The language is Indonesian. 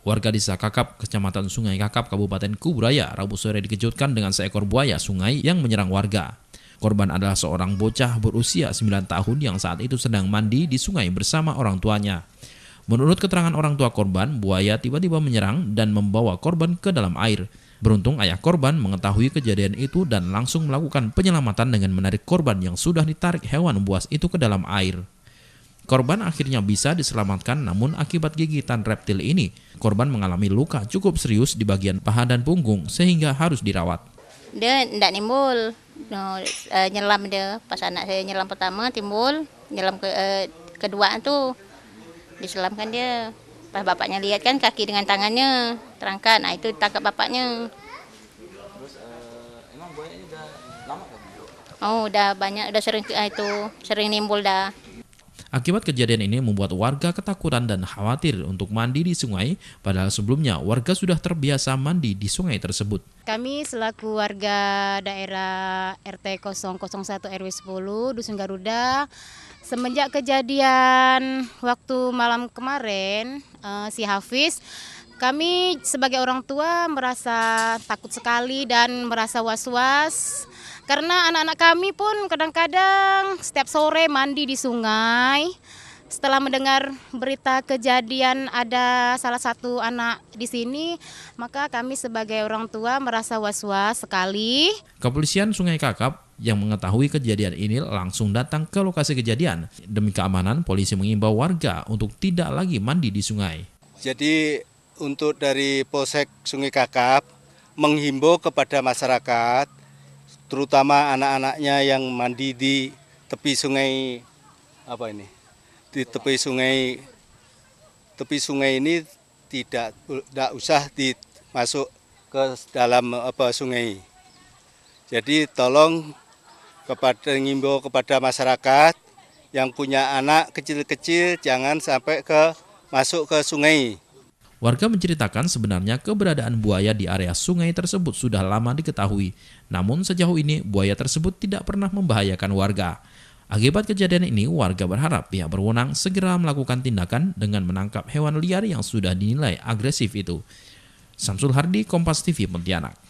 Warga desa Kakap, Kecamatan Sungai Kakap, Kabupaten Kuburaya, Rabu sore dikejutkan dengan seekor buaya sungai yang menyerang warga. Korban adalah seorang bocah berusia 9 tahun yang saat itu sedang mandi di sungai bersama orang tuanya. Menurut keterangan orang tua korban, buaya tiba-tiba menyerang dan membawa korban ke dalam air. Beruntung ayah korban mengetahui kejadian itu dan langsung melakukan penyelamatan dengan menarik korban yang sudah ditarik hewan buas itu ke dalam air. Korban akhirnya bisa diselamatkan namun akibat gigitan reptil ini, korban mengalami luka cukup serius di bagian paha dan punggung sehingga harus dirawat. Dia tidak timbul, no, uh, nyelam dia. Pas anak saya nyelam pertama timbul, nyelam ke, uh, kedua itu diselamkan dia. Pas bapaknya lihat kan kaki dengan tangannya terangkat, nah itu ditangkap bapaknya. Eh, kan, oh udah banyak, udah sering ah, itu sering nimbul dah. Akibat kejadian ini membuat warga ketakutan dan khawatir untuk mandi di sungai, padahal sebelumnya warga sudah terbiasa mandi di sungai tersebut. Kami selaku warga daerah RT 001 RW 10 Dusun Garuda, semenjak kejadian waktu malam kemarin uh, si Hafiz kami sebagai orang tua merasa takut sekali dan merasa was-was karena anak-anak kami pun kadang-kadang setiap sore mandi di sungai. Setelah mendengar berita kejadian ada salah satu anak di sini, maka kami sebagai orang tua merasa was-was sekali. Kepolisian Sungai Kakap yang mengetahui kejadian ini langsung datang ke lokasi kejadian. Demi keamanan, polisi mengimbau warga untuk tidak lagi mandi di sungai. Jadi untuk dari Polsek Sungai Kakap menghimbau kepada masyarakat terutama anak-anaknya yang mandi di tepi sungai apa ini? Di tepi sungai tepi sungai ini tidak tidak usah dimasuk ke dalam apa sungai. Jadi tolong kepada ngimbau kepada masyarakat yang punya anak kecil-kecil jangan sampai ke masuk ke sungai. Warga menceritakan sebenarnya keberadaan buaya di area sungai tersebut sudah lama diketahui, namun sejauh ini buaya tersebut tidak pernah membahayakan warga. Akibat kejadian ini, warga berharap pihak berwenang segera melakukan tindakan dengan menangkap hewan liar yang sudah dinilai agresif itu. Samsul Hardi, Kompas TV, Pontianak.